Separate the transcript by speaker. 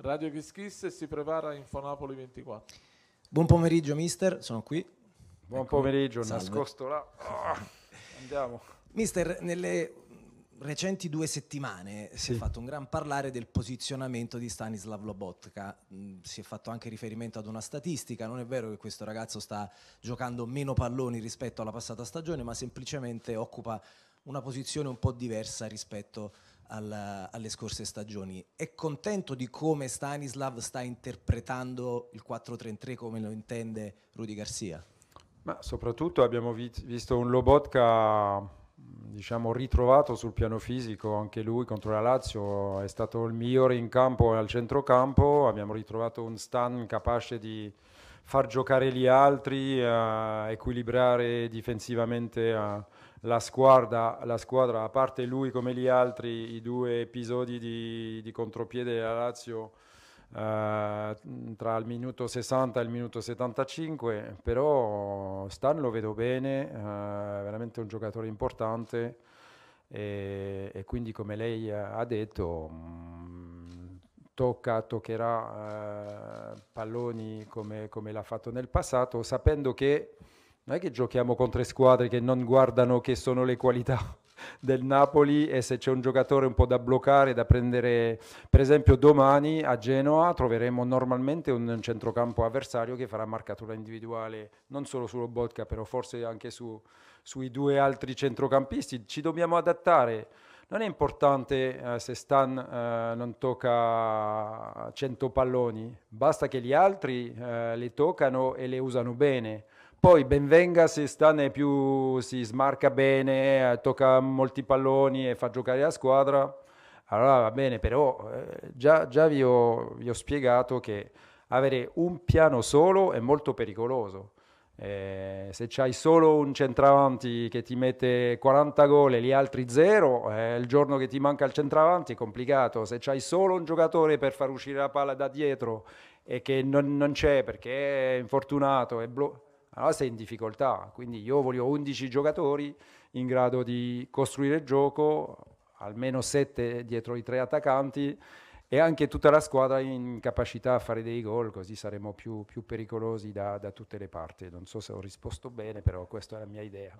Speaker 1: Radio Kiss si prepara Infonapoli 24. Buon pomeriggio mister, sono
Speaker 2: qui. Buon ecco, pomeriggio, salve. nascosto là. Oh, andiamo.
Speaker 1: Mister, nelle recenti due settimane sì. si è fatto un gran parlare del posizionamento di Stanislav Lobotka, mm, si è fatto anche riferimento ad una statistica, non è vero che questo ragazzo sta giocando meno palloni rispetto alla passata stagione, ma semplicemente occupa una posizione un po' diversa rispetto alla, alle scorse stagioni. È contento di come Stanislav sta interpretando il 4-3-3 come lo intende Rudy Garcia?
Speaker 2: Ma soprattutto abbiamo vi- visto un Lobotka diciamo ritrovato sul piano fisico anche lui contro la Lazio è stato il migliore in campo e al centrocampo abbiamo ritrovato un Stan capace di far giocare gli altri eh, equilibrare difensivamente eh, la squadra, la squadra, a parte lui come gli altri, i due episodi di, di contropiede della Lazio eh, tra il minuto 60 e il minuto 75, però Stan lo vedo bene, eh, veramente un giocatore importante e, e quindi come lei ha detto mm, tocca, toccherà eh, palloni come, come l'ha fatto nel passato, sapendo che non è che giochiamo contro squadre che non guardano che sono le qualità del Napoli e se c'è un giocatore un po' da bloccare, da prendere, per esempio domani a Genoa troveremo normalmente un centrocampo avversario che farà marcatura individuale non solo su Lobotka, però forse anche su, sui due altri centrocampisti. Ci dobbiamo adattare. Non è importante eh, se Stan eh, non tocca 100 palloni, basta che gli altri eh, li toccano e le usano bene. Poi benvenga se Stane più si smarca bene, eh, tocca molti palloni e fa giocare la squadra. Allora va bene, però eh, già, già vi, ho, vi, ho, spiegato che avere un piano solo è molto pericoloso. Eh, se c'hai solo un centravanti che ti mette 40 gol e gli altri 0, eh, il giorno che ti manca il centravanti è complicato. Se c'hai solo un giocatore per far uscire la palla da dietro e che non, non c'è perché è infortunato, è bloccato allora sei in difficoltà. Quindi io voglio 11 giocatori in grado di costruire il gioco, almeno 7 dietro i tre attaccanti e anche tutta la squadra in capacità a fare dei gol, così saremo più, più pericolosi da, da tutte le parti. Non so se ho risposto bene, però questa è la mia idea.